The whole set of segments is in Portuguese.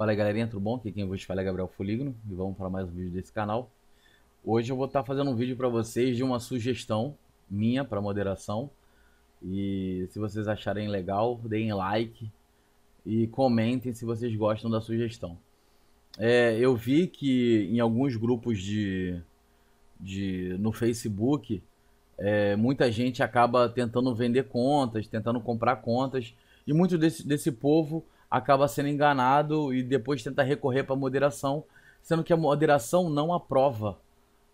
Fala galerinha, tudo bom? Aqui quem vos fala é Gabriel Foligno e vamos para mais um vídeo desse canal. Hoje eu vou estar tá fazendo um vídeo para vocês de uma sugestão minha para moderação. E se vocês acharem legal, deem like e comentem se vocês gostam da sugestão. É, eu vi que em alguns grupos de, de no Facebook, é, muita gente acaba tentando vender contas, tentando comprar contas. E muito desse, desse povo acaba sendo enganado e depois tenta recorrer para moderação, sendo que a moderação não aprova.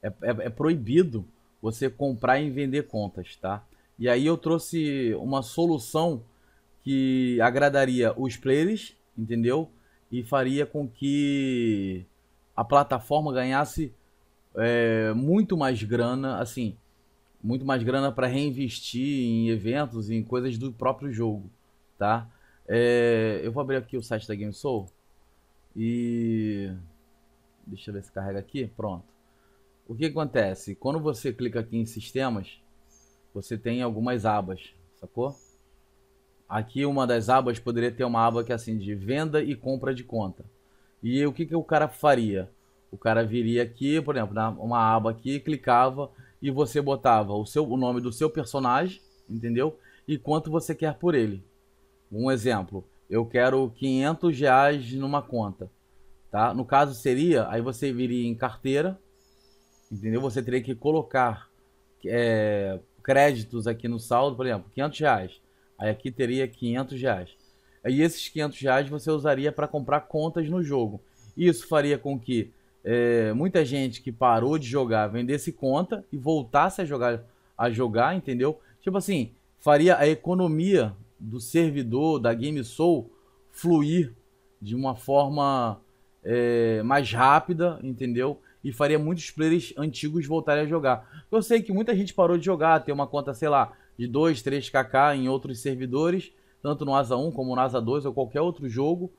É, é, é proibido você comprar e vender contas, tá? E aí eu trouxe uma solução que agradaria os players, entendeu? E faria com que a plataforma ganhasse é, muito mais grana, assim, muito mais grana para reinvestir em eventos, em coisas do próprio jogo, tá? É, eu vou abrir aqui o site da GameSoul e deixa eu ver se carrega aqui. Pronto. O que acontece? Quando você clica aqui em sistemas, você tem algumas abas, sacou? Aqui uma das abas poderia ter uma aba que é assim de venda e compra de conta. E o que, que o cara faria? O cara viria aqui, por exemplo, uma aba aqui, clicava e você botava o, seu, o nome do seu personagem, entendeu? E quanto você quer por ele. Um exemplo, eu quero 500 reais numa conta, tá? No caso seria, aí você viria em carteira, entendeu? Você teria que colocar é, créditos aqui no saldo, por exemplo, 500 reais. Aí aqui teria 500 reais. aí esses 500 reais você usaria para comprar contas no jogo. Isso faria com que é, muita gente que parou de jogar vendesse conta e voltasse a jogar, a jogar, entendeu? Tipo assim, faria a economia do servidor da GameSoul fluir de uma forma é, mais rápida, entendeu? E faria muitos players antigos voltarem a jogar. Eu sei que muita gente parou de jogar, tem uma conta, sei lá, de 2, 3kk em outros servidores, tanto no Asa 1 como no Asa 2 ou qualquer outro jogo,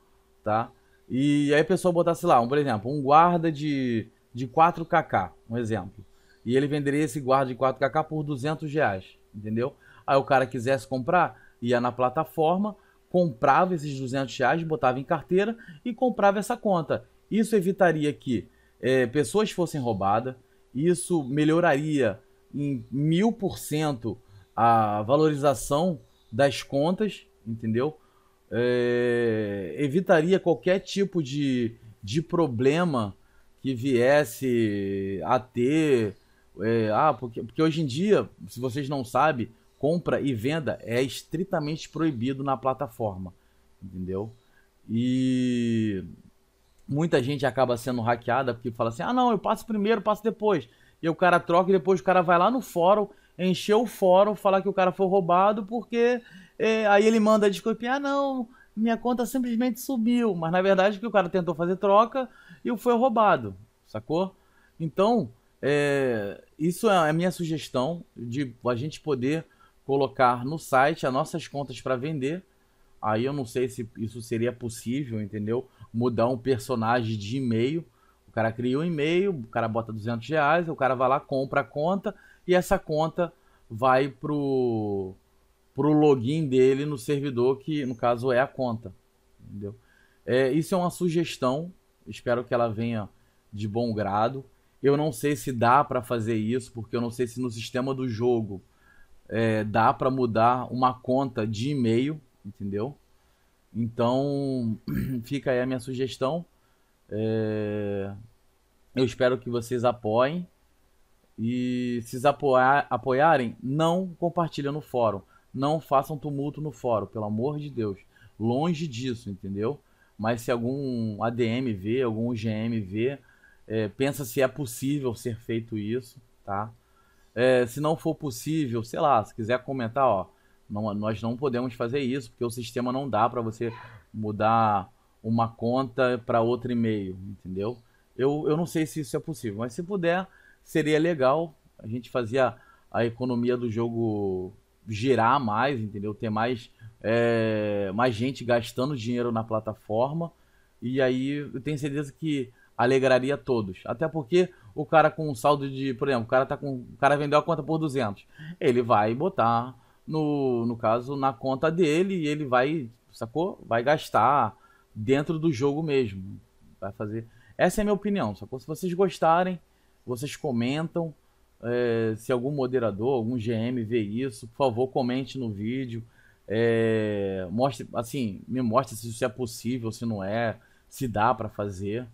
tá? E aí a pessoa lá, um, por exemplo, um guarda de, de 4kk, um exemplo. E ele venderia esse guarda de 4kk por 200 reais, entendeu? Aí o cara quisesse comprar, ia na plataforma, comprava esses 200 reais, botava em carteira e comprava essa conta. Isso evitaria que é, pessoas fossem roubadas, isso melhoraria em mil por cento a valorização das contas, entendeu? É, evitaria qualquer tipo de, de problema que viesse a ter. É, ah, porque, porque hoje em dia, se vocês não sabem, compra e venda é estritamente proibido na plataforma, entendeu? E muita gente acaba sendo hackeada porque fala assim: ah, não, eu passo primeiro, passo depois. E o cara troca e depois o cara vai lá no fórum, encher o fórum, falar que o cara foi roubado, porque é, aí ele manda a ah, não, minha conta simplesmente subiu. Mas na verdade que o cara tentou fazer troca e foi roubado, sacou? Então, é, isso é a minha sugestão de a gente poder colocar no site as nossas contas para vender. Aí eu não sei se isso seria possível, entendeu? Mudar um personagem de e-mail. O cara cria um e-mail, o cara bota 200 reais, o cara vai lá, compra a conta e essa conta vai pro, pro login dele no servidor, que no caso é a conta, entendeu? É, isso é uma sugestão, espero que ela venha de bom grado. Eu não sei se dá para fazer isso, porque eu não sei se no sistema do jogo é, dá para mudar uma conta de e-mail, entendeu? Então, fica aí a minha sugestão. É... Eu espero que vocês apoiem. E se apoiar, apoiarem, não compartilhem no fórum. Não façam tumulto no fórum, pelo amor de Deus. Longe disso, entendeu? Mas se algum ADM vê, algum GM vê, é, pensa se é possível ser feito isso, tá? É, se não for possível, sei lá, se quiser comentar, ó, não, nós não podemos fazer isso, porque o sistema não dá para você mudar uma conta para outro e-mail, entendeu? Eu, eu não sei se isso é possível, mas se puder, seria legal. A gente fazia a economia do jogo girar mais, entendeu? Ter mais, é, mais gente gastando dinheiro na plataforma. E aí eu tenho certeza que alegraria todos. Até porque o cara com um saldo de, por exemplo, o cara tá com, o cara vendeu a conta por 200, ele vai botar no, no caso na conta dele e ele vai, sacou? Vai gastar dentro do jogo mesmo. Vai fazer. Essa é a minha opinião, sacou? Se vocês gostarem, vocês comentam. É, se algum moderador, algum GM vê isso, por favor, comente no vídeo. É, mostre, assim, me mostre se isso é possível, se não é, se dá para fazer.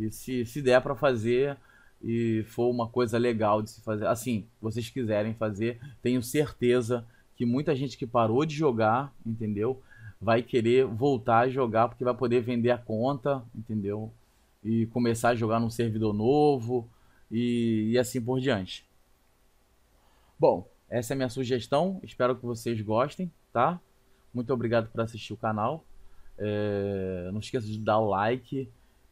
E se, se der para fazer e for uma coisa legal de se fazer, assim, vocês quiserem fazer, tenho certeza que muita gente que parou de jogar, entendeu? Vai querer voltar a jogar porque vai poder vender a conta, entendeu? E começar a jogar num servidor novo e, e assim por diante. Bom, essa é a minha sugestão. Espero que vocês gostem, tá? Muito obrigado por assistir o canal. É... Não esqueça de dar o like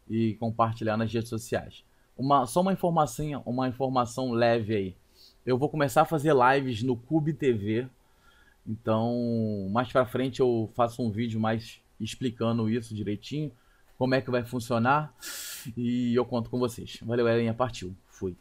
e compartilhar nas redes sociais. Uma, só uma informação, uma informação leve aí. Eu vou começar a fazer lives no Cube TV. Então, mais para frente eu faço um vídeo mais explicando isso direitinho, como é que vai funcionar e eu conto com vocês. Valeu, Erinha, partiu. Fui.